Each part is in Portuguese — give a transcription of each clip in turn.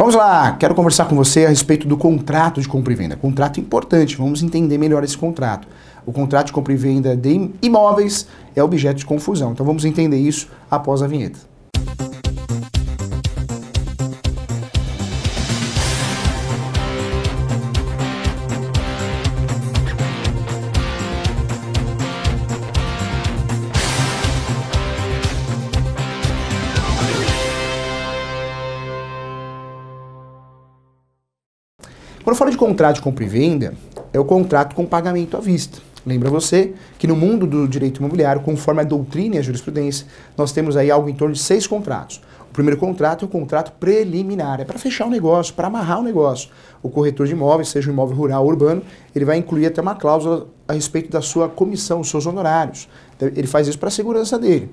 Vamos lá, quero conversar com você a respeito do contrato de compra e venda. Contrato importante, vamos entender melhor esse contrato. O contrato de compra e venda de imóveis é objeto de confusão, então vamos entender isso após a vinheta. Quando eu falo de contrato de compra e venda, é o contrato com pagamento à vista. Lembra você que no mundo do direito imobiliário, conforme a doutrina e a jurisprudência, nós temos aí algo em torno de seis contratos. O primeiro contrato é o contrato preliminar, é para fechar o negócio, para amarrar o negócio. O corretor de imóveis, seja um imóvel rural ou urbano, ele vai incluir até uma cláusula a respeito da sua comissão, os seus honorários. Ele faz isso para a segurança dele.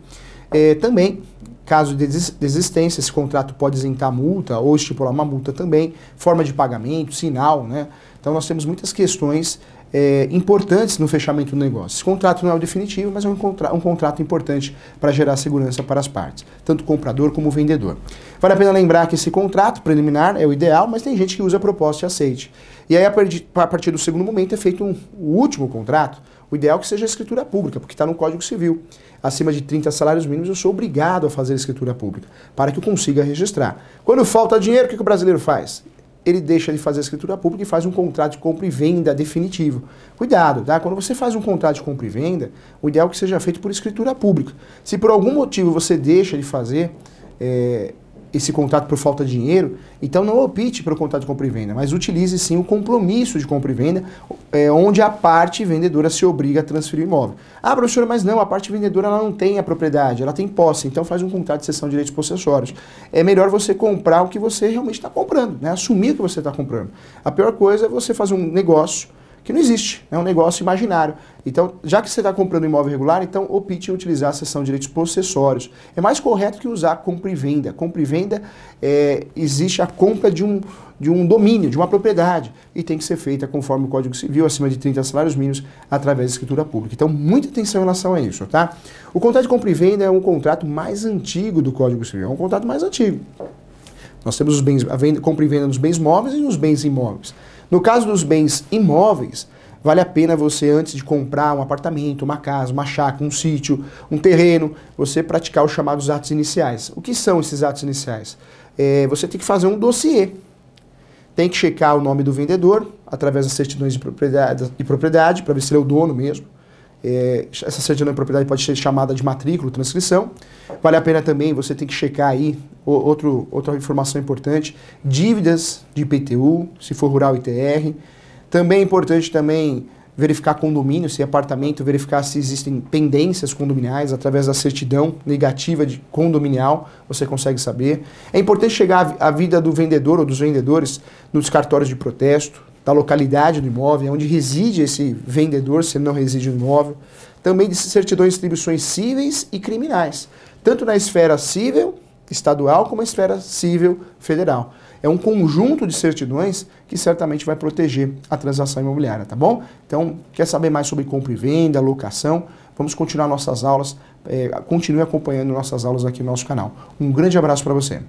É, também, caso de desistência, esse contrato pode isentar multa ou estipular uma multa também, forma de pagamento, sinal, né? Então nós temos muitas questões é, importantes no fechamento do negócio. Esse contrato não é o definitivo, mas é um, contra um contrato importante para gerar segurança para as partes, tanto o comprador como o vendedor. Vale a pena lembrar que esse contrato preliminar é o ideal, mas tem gente que usa a proposta e aceite. E aí, a partir do segundo momento, é feito um, o último contrato, o ideal é que seja a escritura pública, porque está no Código Civil. Acima de 30 salários mínimos, eu sou obrigado a fazer a escritura pública, para que eu consiga registrar. Quando falta dinheiro, o que, que o brasileiro faz? ele deixa de fazer a escritura pública e faz um contrato de compra e venda definitivo. Cuidado, tá? Quando você faz um contrato de compra e venda, o ideal é que seja feito por escritura pública. Se por algum motivo você deixa de fazer, é, esse contrato por falta de dinheiro, então não opte pelo contrato de compra e venda, mas utilize sim o compromisso de compra e venda, é, onde a parte vendedora se obriga a transferir o imóvel. Ah, professor, mas não, a parte vendedora ela não tem a propriedade, ela tem posse, então faz um contrato de cessão de direitos possessórios. É melhor você comprar o que você realmente está comprando, né? assumir o que você está comprando. A pior coisa é você fazer um negócio que não existe, é um negócio imaginário. Então, já que você está comprando imóvel regular, então opte em utilizar a seção de direitos possessórios. É mais correto que usar compra e venda. Compra e venda é, existe a compra de um, de um domínio, de uma propriedade, e tem que ser feita conforme o Código Civil, acima de 30 salários mínimos, através da escritura pública. Então, muita atenção em relação a isso, tá? O contrato de compra e venda é um contrato mais antigo do Código Civil, é um contrato mais antigo. Nós temos os bens, a venda, compra e venda nos bens móveis e nos bens imóveis. No caso dos bens imóveis, vale a pena você, antes de comprar um apartamento, uma casa, uma chácara, um sítio, um terreno, você praticar os chamados atos iniciais. O que são esses atos iniciais? É, você tem que fazer um dossiê. Tem que checar o nome do vendedor através das certidões de propriedade, de propriedade para ver se ele é o dono mesmo. É, essa certidão de é propriedade pode ser chamada de matrícula, transcrição. Vale a pena também, você tem que checar aí outro, outra informação importante, dívidas de IPTU, se for rural ITR. Também é importante também verificar condomínio, se é apartamento, verificar se existem pendências condominiais através da certidão negativa de condominial, você consegue saber. É importante chegar à vida do vendedor ou dos vendedores nos cartórios de protesto, da localidade do imóvel, é onde reside esse vendedor, se ele não reside no imóvel. Também de certidões de distribuições cíveis e criminais, tanto na esfera civil estadual como na esfera civil federal. É um conjunto de certidões que certamente vai proteger a transação imobiliária, tá bom? Então, quer saber mais sobre compra e venda, locação? Vamos continuar nossas aulas, é, continue acompanhando nossas aulas aqui no nosso canal. Um grande abraço para você.